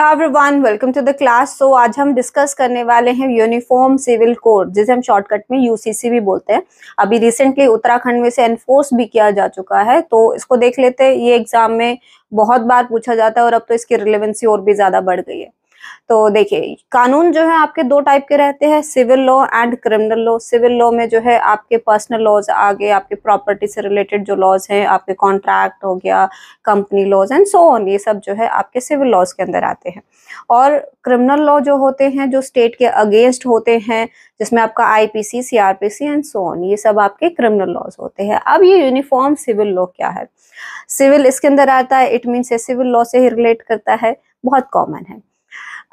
Everyone welcome to the class so आज हम discuss करने वाले हैं यूनिफॉर्म सिविल कोड जिसे हम शॉर्टकट में यूसीसी भी बोलते हैं अभी रिसेंटली उत्तराखंड में से एनफोर्स भी किया जा चुका है तो इसको देख लेते हैं ये एग्जाम में बहुत बार पूछा जाता है और अब तो इसकी रिलेवेंसी और भी ज्यादा बढ़ गई है तो देखिए कानून जो है आपके दो टाइप के रहते हैं civil law and criminal law civil law में जो है आपके पर्सनल लॉज आगे आपके प्रॉपर्टी से रिलेटेड जो लॉज हैं आपके कॉन्ट्रैक्ट हो गया company laws and so on ये सब जो है आपके सिविल लॉज के अंदर आते हैं और क्रिमिनल लॉ जो होते हैं जो स्टेट के अगेंस्ट होते हैं जिसमें आपका IPC CrPC and so on ये सब आपके क्रिमिनल लॉज होते हैं अब ये यूनिफॉर्म सिविल लॉ क्या है सिविल इसके अंदर आता है इट मीन्स सिविल लॉ से ही रिलेट करता है बहुत कॉमन है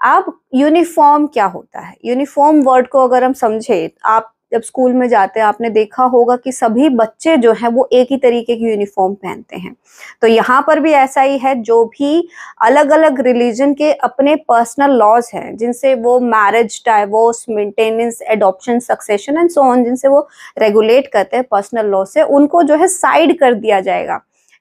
अब यूनिफॉर्म क्या होता है यूनिफॉर्म वर्ड को अगर हम समझे आप जब स्कूल में जाते हैं आपने देखा होगा कि सभी बच्चे जो हैं वो एक ही तरीके की यूनिफॉर्म पहनते हैं तो यहाँ पर भी ऐसा ही है जो भी अलग अलग रिलीजन के अपने पर्सनल लॉज हैं जिनसे वो marriage divorce maintenance adoption succession and so on जिनसे वो रेगुलेट करते हैं पर्सनल लॉ से उनको जो है साइड कर दिया जाएगा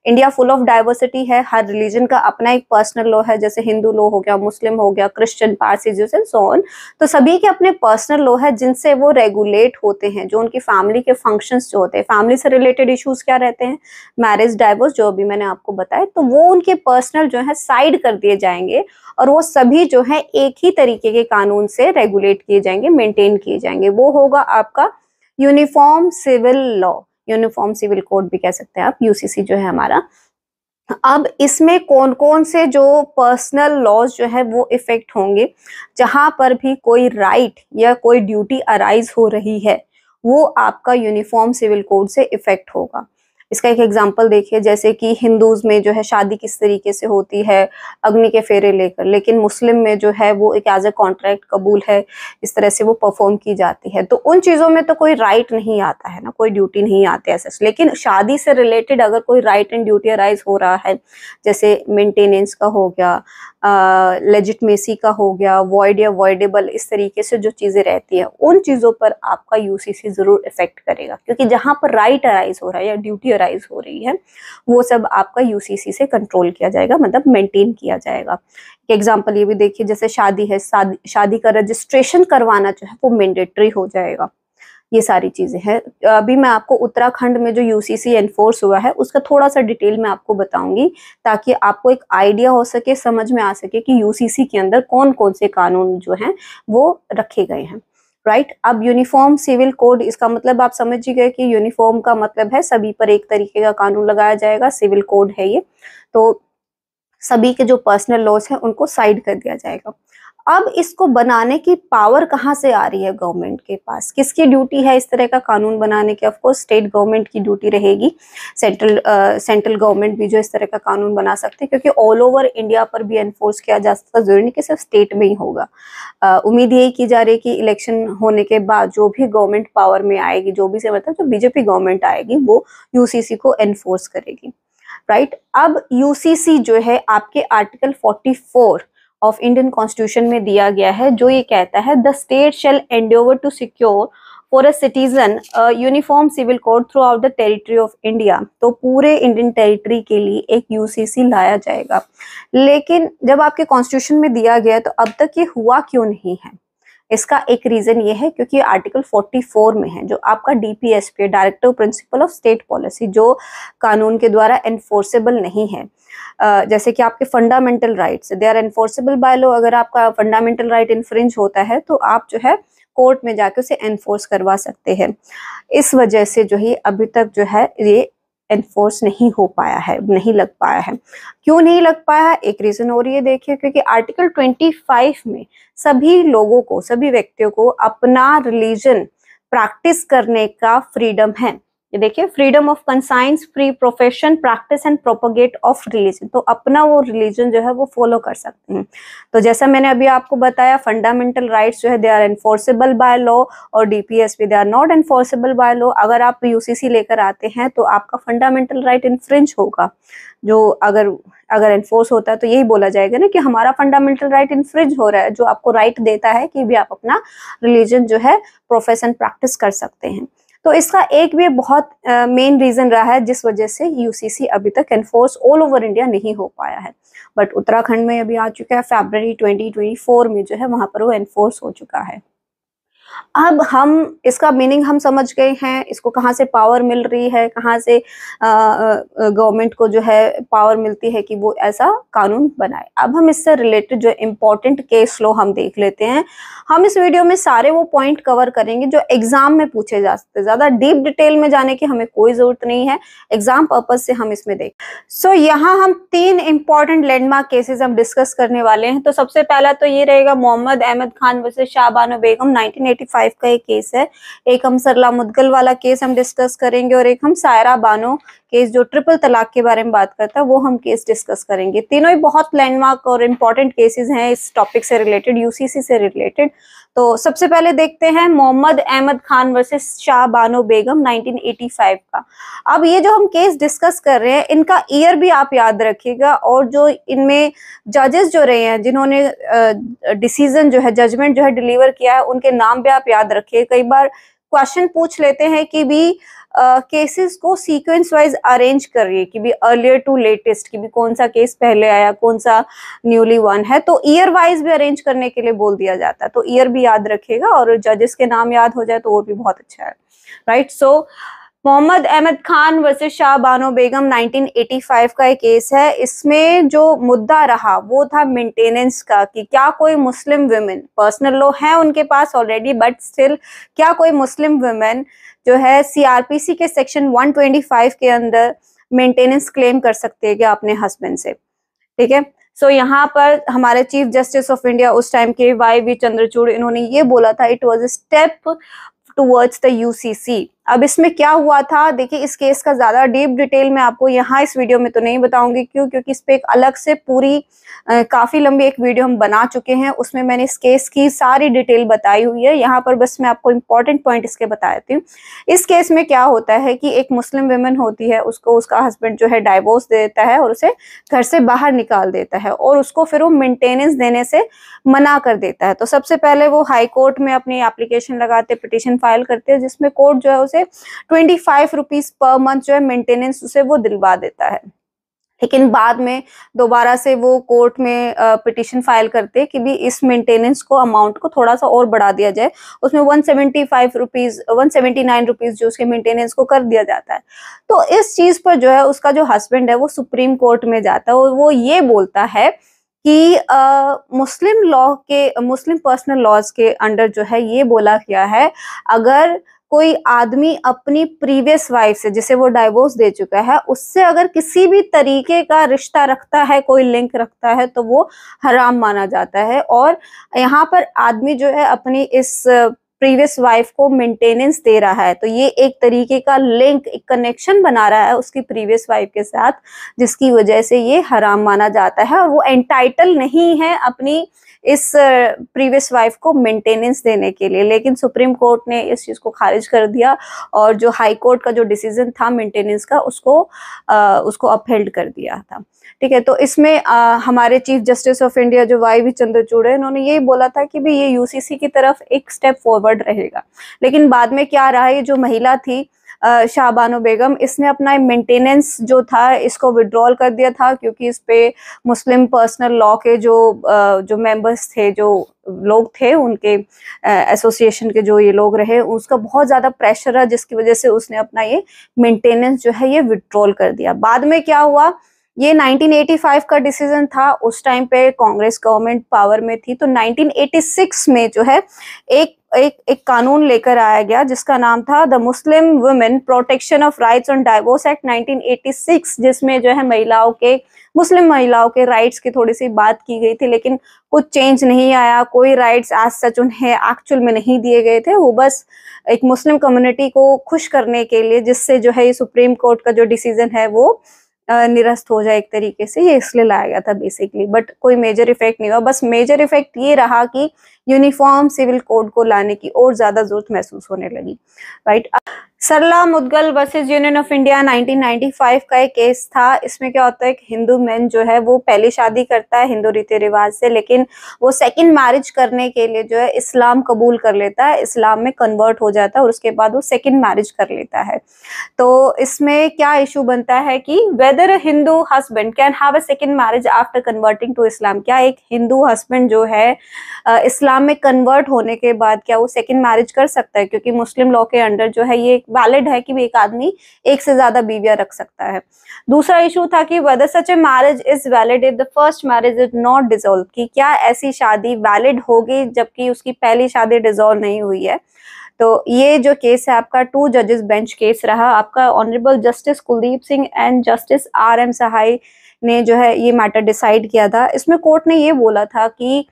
इंडिया फुल ऑफ डाइवर्सिटी है हर रिलीजन का अपना एक पर्सनल लॉ है जैसे हिंदू लॉ हो गया मुस्लिम हो गया क्रिश्चियन पारसी जूस सोन तो सभी के अपने पर्सनल लॉ है जिनसे वो रेगुलेट होते हैं जो उनकी फैमिली के फंक्शंस जो होते हैं फैमिली से रिलेटेड इश्यूज क्या रहते हैं मैरिज डाइवोर्स जो अभी मैंने आपको बताया तो वो उनके पर्सनल जो है साइड कर दिए जाएंगे और वो सभी जो है एक ही तरीके के कानून से रेगुलेट किए जाएंगे मेंटेन किए जाएंगे वो होगा आपका uniform civil law uniform civil code भी कह सकते हैं आप यूसीसी जो है हमारा अब इसमें कौन कौन से जो पर्सनल लॉज जो है वो इफेक्ट होंगे जहां पर भी कोई राइट right या कोई ड्यूटी अराइज हो रही है वो आपका यूनिफॉर्म सिविल कोड से इफेक्ट होगा इसका एक एग्जाम्पल देखिए जैसे कि हिंदूज में जो है शादी किस तरीके से होती है अग्नि के फेरे लेकर लेकिन मुस्लिम में जो है वो एक एज ए कॉन्ट्रैक्ट कबूल है इस तरह से वो परफॉर्म की जाती है तो उन चीज़ों में तो कोई राइट नहीं आता है ना कोई ड्यूटी नहीं आती ऐसे लेकिन शादी से रिलेटेड अगर कोई राइट एंड ड्यूटी अराइज हो रहा है जैसे मेंटेनेंस का हो गया लेजिटमेसी का हो गया वॉइड या वॉइडेबल इस तरीके से जो चीज़ें रहती हैं उन चीज़ों पर आपका यूसीसी ज़रूर इफेक्ट करेगा क्योंकि जहाँ पर राइट अराइज हो रहा है या ड्यूटी प्रेशराइज हो रही है वो सब आपका यूसीसी से कंट्रोल किया जाएगा मतलब मेंटेन किया जाएगा एग्जाम्पल ये भी देखिए जैसे शादी है शादी शादी का रजिस्ट्रेशन करवाना जो है वो मैंडेटरी हो जाएगा ये सारी चीजें हैं अभी मैं आपको उत्तराखंड में जो यूसीसी एनफोर्स हुआ है उसका थोड़ा सा डिटेल में आपको बताऊंगी ताकि आपको एक आइडिया हो सके समझ में आ सके कि यूसीसी के अंदर कौन कौन से कानून जो हैं वो रखे गए हैं राइट right? अब यूनिफॉर्म सिविल कोड इसका मतलब आप समझ ही गए कि यूनिफॉर्म का मतलब है सभी पर एक तरीके का कानून लगाया जाएगा सिविल कोड है ये तो सभी के जो पर्सनल लॉस है उनको साइड कर दिया जाएगा अब इसको बनाने की पावर कहाँ से आ रही है गवर्नमेंट के पास किसकी ड्यूटी है इस तरह का कानून बनाने की ऑफकोर्स स्टेट गवर्नमेंट की ड्यूटी रहेगी सेंट्रल सेंट्रल गवर्नमेंट भी जो इस तरह का कानून बना सकते हैं क्योंकि ऑल ओवर इंडिया पर भी एनफोर्स किया जा सकता जरूरी नहीं कि सिर्फ स्टेट में ही होगा uh, उम्मीद यही की जा रही है कि इलेक्शन होने के बाद जो भी गवर्नमेंट पावर में आएगी जो भी से मतलब जो बीजेपी गवर्नमेंट आएगी वो यू को एनफोर्स करेगी राइट right? अब यू जो है आपके article forty of Indian constitution में दिया गया है जो ये कहता है the state shall endeavour to secure for a citizen uniform civil code throughout the territory of India तो पूरे इंडियन टेरिटरी के लिए एक यूसीसी लाया जाएगा लेकिन जब आपके कॉन्स्टिट्यूशन में दिया गया तो अब तक ये हुआ क्यों नहीं है इसका एक रीजन ये है क्योंकि आर्टिकल 44 में है जो आपका DPSP directive principle of state policy जो कानून के द्वारा एनफोर्सेबल नहीं है Uh, जैसे कि आपके fundamental rights they are enforceable by law अगर आपका फंडामेंटल राइट इन्फ्रिंज होता है तो आप जो है कोर्ट में जाके उसे एनफोर्स करवा सकते हैं इस वजह से जो है अभी तक जो है ये एनफोर्स नहीं हो पाया है नहीं लग पाया है क्यों नहीं लग पाया एक रीज़न और ये देखिए क्योंकि आर्टिकल 25 में सभी लोगों को सभी व्यक्तियों को अपना रिलीजन प्रैक्टिस करने का फ्रीडम है ये देखिए freedom of conscience free profession practice and propagate of religion तो अपना वो रिलीजन जो है वो फॉलो कर सकते हैं तो जैसा मैंने अभी आपको बताया फंडामेंटल राइट्स जो है they are enforceable by law और DPSP they are not enforceable by law अगर आप यूसीसी लेकर आते हैं तो आपका फंडामेंटल राइट इन्फ्रिंज होगा जो अगर अगर एनफोर्स होता है तो यही बोला जाएगा ना कि हमारा फंडामेंटल राइट इन्फ्रिंज हो रहा है जो आपको राइट right देता है कि भी आप अपना रिलीजन जो है प्रोफेशन प्रैक्टिस कर सकते हैं तो इसका एक भी बहुत मेन uh, रीजन रहा है जिस वजह से यूसीसी अभी तक एनफोर्स ऑल ओवर इंडिया नहीं हो पाया है बट उत्तराखंड में अभी आ चुका है फेबर 2024 में जो है वहां पर वो एनफोर्स हो चुका है अब हम इसका मीनिंग हम समझ गए हैं इसको कहाँ से पावर मिल रही है कहाँ से गवर्नमेंट को जो है पावर मिलती है कि वो ऐसा कानून बनाए अब हम इससे रिलेटेड जो इम्पोर्टेंट केस लो हम देख लेते हैं हम इस वीडियो में सारे वो पॉइंट कवर करेंगे जो एग्जाम में पूछे जा सकते ज़्यादा डीप डिटेल में जाने की हमें कोई ज़रूरत नहीं है एग्जाम पर्पज से हम इसमें देख सो so, यहाँ हम तीन इंपॉर्टेंट लैंडमार्क केसेज हम डिस्कस करने वाले हैं तो सबसे पहला तो ये रहेगा मोहम्मद अहमद खान वर्सेज शाहबानो बेगम नाइनटीन 1985 का एक केस है एक हम सरला मुदगल वाला केस हम डिस्कस करेंगे और एक हम सायरा बानो केस जो ट्रिपल तलाक के बारे में बात करता है वो हम केस डिस्कस करेंगे तीनों ही बहुत लैंडमार्क और इम्पोर्टेंट केसेस हैं इस टॉपिक से रिलेटेड यूसीसी से रिलेटेड तो सबसे पहले देखते हैं मोहम्मद अहमद खान वर्सेस शाह बानो बेगम 1985 का अब ये जो हम केस डिस्कस कर रहे हैं इनका ईयर भी आप याद रखिएगा और जो इनमें जजेस जो रहे हैं जिन्होंने डिसीजन जो है जजमेंट जो है डिलीवर किया है उनके नाम भी आप याद रखिए कई बार क्वेश्चन पूछ लेते हैं कि भी केसेस को सीक्वेंस वाइज अरेंज कर रही है कि भी अर्लियर टू लेटेस्ट कि भी कौन सा केस पहले आया कौन सा न्यूली वन है तो ईयर वाइज भी अरेंज करने के लिए बोल दिया जाता है तो ईयर भी याद रखेगा और जजेस के नाम याद हो जाए तो और भी बहुत अच्छा है right right? So so, Mohammad Ahmad Khan versus Shah Bano Begum 1985 का एक केस है इसमें जो मुद्दा रहा वो था मेंटेनेंस का कि क्या कोई मुस्लिम वुमेन पर्सनल लॉ है उनके पास ऑलरेडी बट स्टिल क्या कोई मुस्लिम वुमेन जो है सीआरपीसी के सेक्शन 125 के अंदर मेंटेनेंस क्लेम कर सकते हैं क्या अपने हस्बैंड से ठीक है सो so, यहाँ पर हमारे चीफ जस्टिस ऑफ इंडिया उस टाइम के वाई वी चंद्रचूड़ इन्होंने ये बोला था it was a step towards the UCC अब इसमें क्या हुआ था देखिए इस केस का ज्यादा डीप डिटेल मैं आपको यहाँ इस वीडियो में तो नहीं बताऊंगी क्यों क्योंकि इस पर एक अलग से पूरी आ, काफी लंबी एक वीडियो हम बना चुके हैं उसमें मैंने इस केस की सारी डिटेल बताई हुई है यहाँ पर बस मैं आपको इंपॉर्टेंट पॉइंट इसके बता देती हूँ इस केस में क्या होता है कि एक मुस्लिम वेमन होती है उसको उसका हस्बैंड जो है डाइवोर्स दे देता है और उसे घर से बाहर निकाल देता है और उसको फिर वो मेंटेनेंस देने से मना कर देता है तो सबसे पहले वो हाई कोर्ट में अपनी एप्लीकेशन लगाते पिटिशन फाइल करते हैं जिसमें कोर्ट जो है उसे से twenty five rupees per month जो है मेंटेनेंस उसे वो दिलवा देता है लेकिन बाद में दोबारा से वो कोर्ट में पिटिशन फाइल करते हैं कि भी इस मेंटेनेंस को अमाउंट को थोड़ा सा और बढ़ा दिया जाए उसमें one seventy five rupees one seventy nine rupees जो उसके मेंटेनेंस को कर दिया जाता है तो इस चीज़ पर जो है उसका जो हस्बैंड है वो सुप्रीम कोर्ट में जाता है और वो ये बोलता है कि मुस्लिम लॉ के मुस्लिम पर्सनल लॉज के अंडर जो है ये बोला गया है अगर कोई आदमी अपनी प्रीवियस वाइफ से जिसे वो डाइवोर्स दे चुका है उससे अगर किसी भी तरीके का रिश्ता रखता है कोई लिंक रखता है तो वो हराम माना जाता है और यहाँ पर आदमी जो है अपनी इस प्रीवियस वाइफ को मेंटेनेंस दे रहा है तो ये एक तरीके का लिंक एक कनेक्शन बना रहा है उसकी प्रीवियस वाइफ के साथ जिसकी वजह से ये हराम माना जाता है और वो एंटाइटल नहीं है अपनी इस प्रीवियस वाइफ को मेंटेनेंस देने के लिए लेकिन सुप्रीम कोर्ट ने इस चीज़ को खारिज कर दिया और जो हाई कोर्ट का जो डिसीजन था मेंटेनेंस का उसको आ, उसको अपहेल्ड कर दिया था ठीक है तो इसमें आ, हमारे चीफ जस्टिस ऑफ इंडिया जो वाई वी चंद्रचूड़ है उन्होंने यही बोला था कि भाई ये यूसीसी की तरफ एक स्टेप फॉरवर्ड रहेगा लेकिन बाद में क्या रहा ये जो महिला थी शाहबानो बेगम इसने अपना मेंटेनेंस जो था इसको विड्रॉल कर दिया था क्योंकि इस पे मुस्लिम पर्सनल लॉ के जो जो मेंबर्स थे जो लोग थे उनके एसोसिएशन के जो ये लोग रहे उसका बहुत ज़्यादा प्रेशर रहा जिसकी वजह से उसने अपना ये मेंटेनेंस जो है ये विड्रॉल कर दिया बाद में क्या हुआ ये 1985 का डिसीजन था उस टाइम पे कांग्रेस गवर्नमेंट पावर में थी तो 1986 में जो है एक एक एक कानून लेकर आया गया जिसका नाम था the Muslim women protection of rights on divorce act 1986 जिसमें जो है महिलाओं के मुस्लिम महिलाओं के राइट्स की थोड़ी सी बात की गई थी लेकिन कुछ चेंज नहीं आया कोई राइट्स आज सच उन्हें एक्चुअल में नहीं दिए गए थे वो बस एक मुस्लिम कम्युनिटी को खुश करने के लिए जिससे जो है ये सुप्रीम कोर्ट का जो डिसीजन है वो निरस्त हो जाए एक तरीके से ये इसलिए लाया गया था बेसिकली बट कोई मेजर इफेक्ट नहीं हुआ बस मेजर इफेक्ट ये रहा कि यूनिफॉर्म सिविल कोड को लाने की और ज़्यादा ज़रूरत महसूस होने लगी right Sarla Mudgal versus union of India 1995 का एक केस था इसमें क्या होता है कि हिंदू मैन जो है वो पहली शादी करता है हिंदू रीति रिवाज से लेकिन वो सेकंड मैरिज करने के लिए जो है इस्लाम कबूल कर लेता है इस्लाम में कन्वर्ट हो जाता है और उसके बाद वो सेकंड मैरिज कर लेता है तो इसमें क्या इशू बनता है कि whether Hindu husband can have a second marriage after converting to Islam क्या एक हिंदू हस्बैंड जो है इस्लाम में कन्वर्ट होने के बाद क्या वो सेकेंड मैरिज कर सकता है क्योंकि मुस्लिम लॉ के अंडर जो है ये वैलिड है कि एक आदमी एक से ज्यादा बीविया रख सकता है दूसरा इशू था कि whether such a marriage is valid if the first marriage is not dissolve कि क्या ऐसी शादी वैलिड होगी जबकि उसकी पहली शादी डिजोल्व नहीं हुई है तो ये जो केस है आपका टू जजेस बेंच केस रहा आपका honourable justice Kuldeep Singh and justice R M Sahai ने जो है ये मैटर डिसाइड किया था इसमें कोर्ट ने ये बोला था कि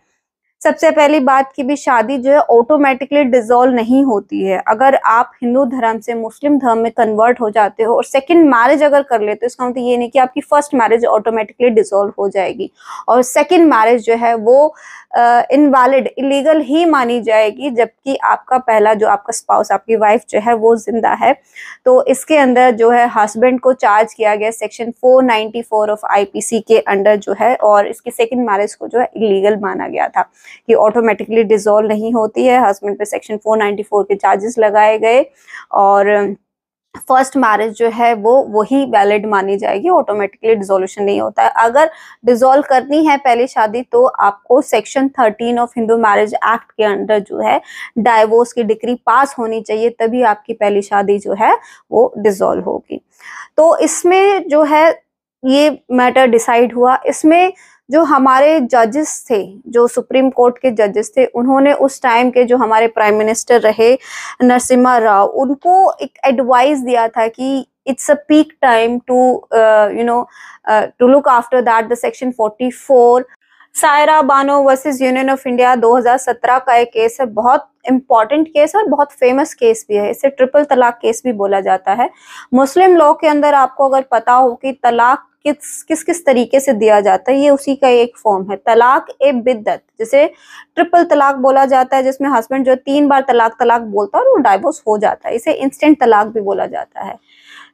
सबसे पहली बात की भी शादी जो है ऑटोमेटिकली डिजोल्व नहीं होती है अगर आप हिंदू धर्म से मुस्लिम धर्म में कन्वर्ट हो जाते हो और सेकंड मैरिज अगर कर लेते हो इसका मतलब ये नहीं कि आपकी फर्स्ट मैरिज ऑटोमेटिकली डिजोल्व हो जाएगी और सेकंड मैरिज जो है वो इनवैलिड इलीगल ही मानी जाएगी जबकि आपका पहला जो आपका स्पाउस आपकी वाइफ जो है वो जिंदा है तो इसके अंदर जो है हस्बैंड को चार्ज किया गया सेक्शन 494 ऑफ आईपीसी के अंडर जो है और इसकी सेकंड मैरिज को जो है इलीगल माना गया था कि ऑटोमेटिकली डिजोल्व नहीं होती है हस्बैंड पे सेक्शन 494 के चार्जेस लगाए गए और फर्स्ट मैरिज जो है वो वही वैलिड मानी जाएगी ऑटोमेटिकली डिजोल्यूशन नहीं होता है अगर डिजोल्व करनी है पहली शादी तो आपको section thirteen of Hindu marriage act के अंडर जो है डाइवोर्स की डिग्री पास होनी चाहिए तभी आपकी पहली शादी जो है वो डिजोल्व होगी तो इसमें जो है ये मैटर डिसाइड हुआ इसमें जो हमारे जजेस थे जो सुप्रीम कोर्ट के जजेस थे उन्होंने उस टाइम के जो हमारे प्राइम मिनिस्टर रहे नरसिम्हा राव उनको एक एडवाइस दिया था कि it's a peak time to you know to look after that the section 44 Saira Bano versus union of India 2017 का एक केस है बहुत इम्पॉर्टेंट केस और बहुत फेमस केस भी है इसे ट्रिपल तलाक केस भी बोला जाता है मुस्लिम लॉ के अंदर आपको अगर पता हो कि तलाक किस किस किस तरीके से दिया जाता है ये उसी का एक फॉर्म है तलाक ए बिद्दत जिसे ट्रिपल तलाक बोला जाता है जिसमें हस्बैंड जो तीन बार तलाक तलाक बोलता है और वो डाइवोर्स हो जाता है इसे इंस्टेंट तलाक भी बोला जाता है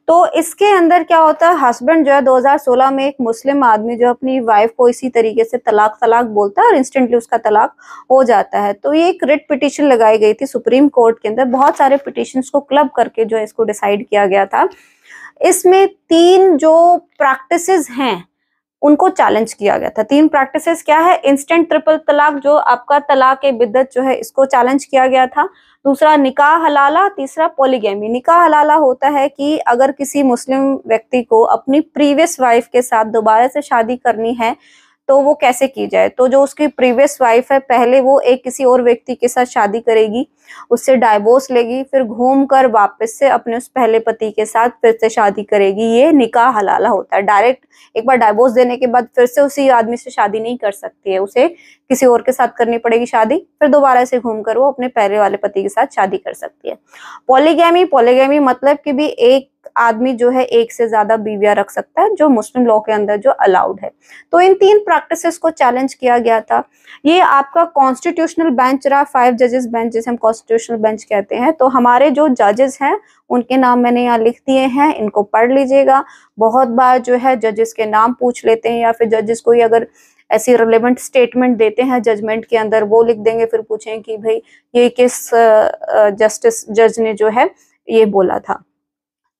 तो इसके अंदर क्या होता है हस्बैंड जो है 2016 में एक मुस्लिम आदमी जो अपनी वाइफ को इसी तरीके से तलाक तलाक बोलता है और इंस्टेंटली उसका तलाक हो जाता है तो ये एक रिट पिटिशन लगाई गई थी सुप्रीम कोर्ट के अंदर बहुत सारे पिटिशन को क्लब करके जो है इसको डिसाइड किया गया था इसमें तीन जो प्रैक्टिस हैं उनको चैलेंज किया गया था तीन प्रैक्टिस क्या है इंस्टेंट ट्रिपल तलाक जो आपका तलाक ए बिद्दत जो है इसको चैलेंज किया गया था दूसरा निकाह हलाला तीसरा पॉलीगेमी निकाह हलाला होता है कि अगर किसी मुस्लिम व्यक्ति को अपनी प्रीवियस वाइफ के साथ दोबारा से शादी करनी है तो वो कैसे की जाए तो जो उसकी प्रीवियस वाइफ है पहले वो एक किसी और व्यक्ति के साथ शादी करेगी उससे डाइवोर्स लेगी फिर घूम कर वापस से अपने उस पहले पति के साथ फिर से शादी करेगी ये निकाह हलाला होता है डायरेक्ट एक बार डाइवोर्स देने के बाद फिर से उसी आदमी से शादी नहीं कर सकती है उसे किसी और के साथ करनी पड़ेगी शादी फिर दोबारा से घूम कर वो अपने पहले वाले पति के साथ शादी कर सकती है पॉलीगैमी पॉलीगैमी मतलब की भी एक आदमी जो है एक से ज्यादा बीविया रख सकता है जो मुस्लिम लॉ के अंदर जो अलाउड है तो इन तीन प्रैक्टिसेस को चैलेंज किया गया था ये आपका कॉन्स्टिट्यूशनल बेंच रहा फाइव जजेस बेंच जिसे हम कॉन्स्टिट्यूशनल बेंच कहते हैं तो हमारे जो जजेस हैं उनके नाम मैंने यहाँ लिख दिए हैं इनको पढ़ लीजिएगा बहुत बार जो है जजेस के नाम पूछ लेते हैं या फिर जजेस कोई अगर ऐसी रिलेवेंट स्टेटमेंट देते हैं जजमेंट के अंदर वो लिख देंगे फिर पूछें कि भाई ये किस जस्टिस जज ने जो है ये बोला था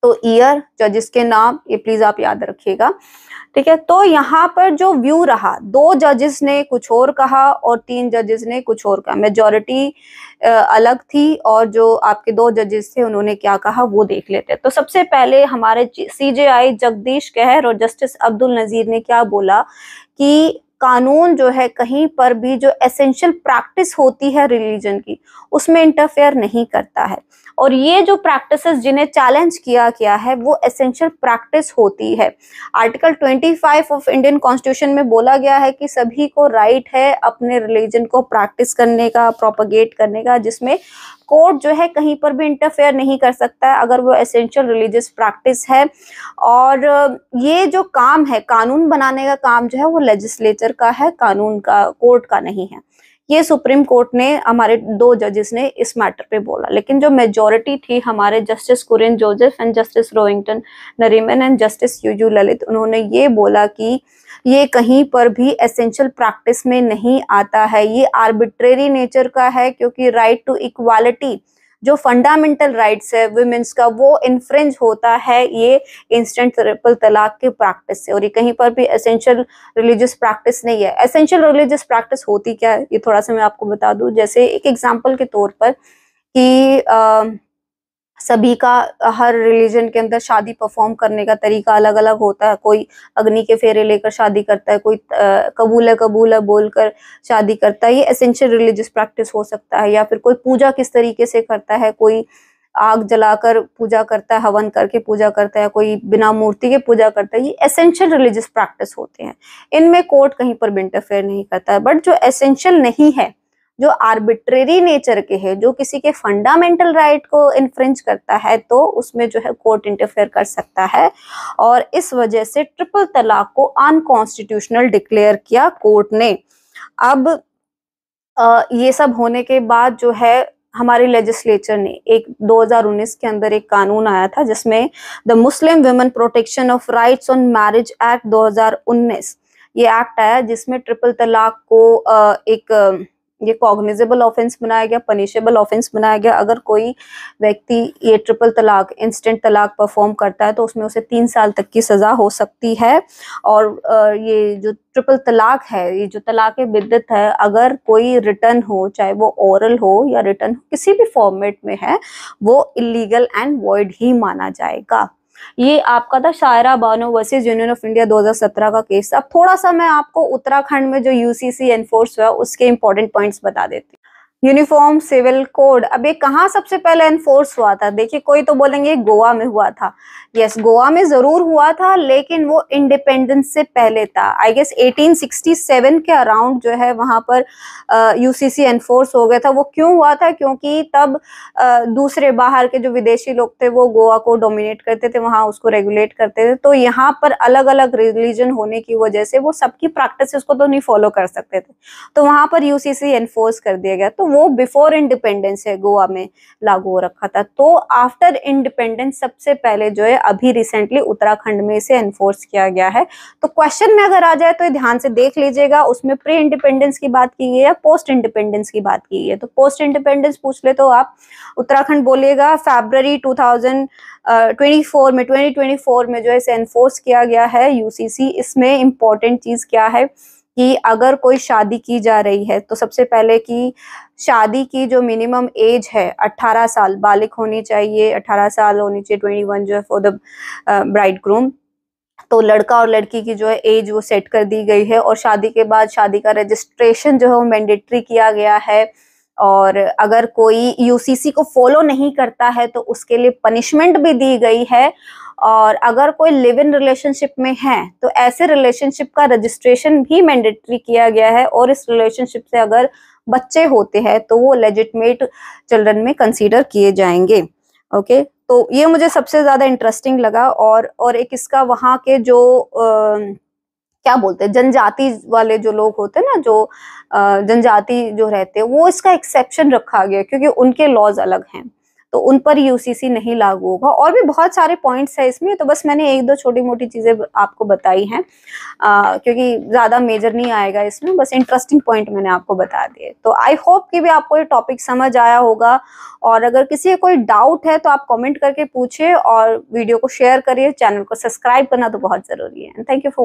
तो ईयर जजेस के नाम ये प्लीज आप याद रखिएगा ठीक है तो यहाँ पर जो व्यू रहा दो जजेस ने कुछ और कहा और तीन जजेस ने कुछ और कहा मेजोरिटी अलग थी और जो आपके दो जजेस थे उन्होंने क्या कहा वो देख लेते हैं तो सबसे पहले हमारे सीजेआई जगदीश कहर और जस्टिस अब्दुल नजीर ने क्या बोला कि कानून जो है कहीं पर भी जो एसेंशियल प्रैक्टिस होती है रिलीजन की उसमें इंटरफेयर नहीं करता है और ये जो प्रैक्टिसेस जिन्हें चैलेंज किया गया है वो एसेंशियल प्रैक्टिस होती है आर्टिकल 25 ऑफ इंडियन कॉन्स्टिट्यूशन में बोला गया है कि सभी को राइट right है अपने रिलीजन को प्रैक्टिस करने का प्रोपगेट करने का जिसमें कोर्ट जो है कहीं पर भी इंटरफेयर नहीं कर सकता है अगर वो एसेंशियल रिलीजियस प्रैक्टिस है और ये जो काम है कानून बनाने का काम जो है वो लेजिस्लेचर का है कानून का कोर्ट का नहीं है ये सुप्रीम कोर्ट ने हमारे दो जजेस ने इस मैटर पे बोला लेकिन जो मेजोरिटी थी हमारे justice Kurian Joseph and justice Rohinton Nariman and justice U U Lalit उन्होंने ये बोला कि ये कहीं पर भी एसेंशियल प्रैक्टिस में नहीं आता है ये आर्बिट्रेरी नेचर का है क्योंकि राइट टू इक्वालिटी जो फंडामेंटल राइट्स है वुमेन्स का वो इन्फ्रेंज होता है ये इंस्टेंट ट्रिपल तलाक के प्रैक्टिस से और ये कहीं पर भी एसेंशियल रिलीजियस प्रैक्टिस नहीं है एसेंशियल रिलीजियस प्रैक्टिस होती क्या है ये थोड़ा सा मैं आपको बता दूँ जैसे एक एग्जाम्पल के तौर पर कि सभी का हर रिलीजन के अंदर शादी परफॉर्म करने का तरीका अलग अलग होता है कोई अग्नि के फेरे लेकर शादी करता है कोई कबूल है कबूल है बोलकर शादी करता है ये एसेंशियल रिलीजियस प्रैक्टिस हो सकता है या फिर कोई पूजा किस तरीके से करता है कोई आग जलाकर पूजा करता है हवन करके पूजा करता है कोई बिना मूर्ति के पूजा करता है ये एसेंशियल रिलीजियस प्रैक्टिस होते हैं इनमें कोर्ट कहीं पर भी इंटरफेयर नहीं करता है बट जो एसेंशियल नहीं है जो आर्बिट्रेरी नेचर के है जो किसी के फंडामेंटल राइट को इन्फ्रिंज करता है तो उसमें जो है कोर्ट इंटरफेयर कर सकता है और इस वजह से ट्रिपल तलाक को अनकॉन्स्टिट्यूशनल डिक्लेयर किया कोर्ट ने अब आ, ये सब होने के बाद जो है हमारे लेजिस्लेचर ने एक 2019 के अंदर एक कानून आया था जिसमें the Muslim women protection of rights on marriage act 2019 ये एक्ट आया जिसमें ट्रिपल तलाक को एक ये कॉग्निजेबल ऑफेंस बनाया गया पनिशेबल ऑफेंस बनाया गया अगर कोई व्यक्ति ये ट्रिपल तलाक इंस्टेंट तलाक परफॉर्म करता है तो उसमें उसे तीन साल तक की सज़ा हो सकती है और ये जो ट्रिपल तलाक है ये जो तलाक बिद्दत है अगर कोई रिटर्न हो चाहे वो ओरल हो या रिटर्न किसी भी फॉर्मेट में है वो इलीगल एंड वॉइड ही माना जाएगा ये आपका था Shayara Bano versus union of India 2017 का केस अब थोड़ा सा मैं आपको उत्तराखंड में जो यूसीसी एनफोर्स हुआ उसके इंपॉर्टेंट पॉइंट्स बता देती यूनिफॉर्म सिविल कोड अब ये कहाँ सबसे पहले एनफोर्स हुआ था देखिए कोई तो बोलेंगे गोवा में हुआ था यस yes, गोवा में जरूर हुआ था लेकिन वो इंडिपेंडेंस से पहले था आई गेस 1867 के अराउंड जो है वहां पर यूसीसी uh, एनफोर्स हो गया था वो क्यों हुआ था क्योंकि तब uh, दूसरे बाहर के जो विदेशी लोग थे वो गोवा को डोमिनेट करते थे वहां उसको रेगुलेट करते थे तो यहाँ पर अलग अलग रिलीजन होने की वजह से वो सबकी प्रैक्टिस को तो नहीं फॉलो कर सकते थे तो वहां पर यूसीसी एनफोर्स कर दिया गया तो वो बिफोर इंडिपेंडेंस है गोवा में लागू हो रखा था तो आफ्टर इंडिपेंडेंस सबसे पहले जो है अभी रिसेंटली उत्तराखंड में इसे एनफोर्स किया गया है तो क्वेश्चन में अगर आ जाए तो ध्यान से देख लीजिएगा उसमें प्री इंडिपेंडेंस की बात की गई है पोस्ट इंडिपेंडेंस की बात की गई है तो पोस्ट इंडिपेंडेंस पूछ ले तो आप उत्तराखंड बोलिएगा फेबररी 2024 में 2024 में जो है इसे एनफोर्स किया गया है यूसीसी इसमें इम्पोर्टेंट चीज क्या है कि अगर कोई शादी की जा रही है तो सबसे पहले कि शादी की जो मिनिमम एज है 18 साल बालिक होनी चाहिए 18 साल होनी चाहिए 21 जो है फॉर द ब्राइड ग्रूम तो लड़का और लड़की की जो है एज वो सेट कर दी गई है और शादी के बाद शादी का रजिस्ट्रेशन जो है वो मैंडेटरी किया गया है और अगर कोई यूसीसी को फॉलो नहीं करता है तो उसके लिए पनिशमेंट भी दी गई है और अगर कोई लिव इन रिलेशनशिप में है तो ऐसे रिलेशनशिप का रजिस्ट्रेशन भी मैंडेटरी किया गया है और इस रिलेशनशिप से अगर बच्चे होते हैं तो वो लेजिटमेट चिल्ड्रन में कंसीडर किए जाएंगे ओके तो ये मुझे सबसे ज्यादा इंटरेस्टिंग लगा और और एक इसका वहाँ के जो आ, क्या बोलते हैं जनजाति वाले जो लोग होते हैं ना जो जनजाति जो रहते हैं वो इसका एक्सेप्शन रखा गया क्योंकि उनके लॉज अलग हैं तो उन पर यूसीसी नहीं लागू होगा और भी बहुत सारे पॉइंट्स है इसमें तो बस मैंने एक दो छोटी मोटी चीज़ें आपको बताई हैं क्योंकि ज़्यादा मेजर नहीं आएगा इसमें बस इंटरेस्टिंग पॉइंट मैंने आपको बता दिए तो आई होप कि भी आपको ये टॉपिक समझ आया होगा और अगर किसी का कोई डाउट है तो आप कॉमेंट करके पूछे और वीडियो को शेयर करिए चैनल को सब्सक्राइब करना तो बहुत ज़रूरी है थैंक यू फॉर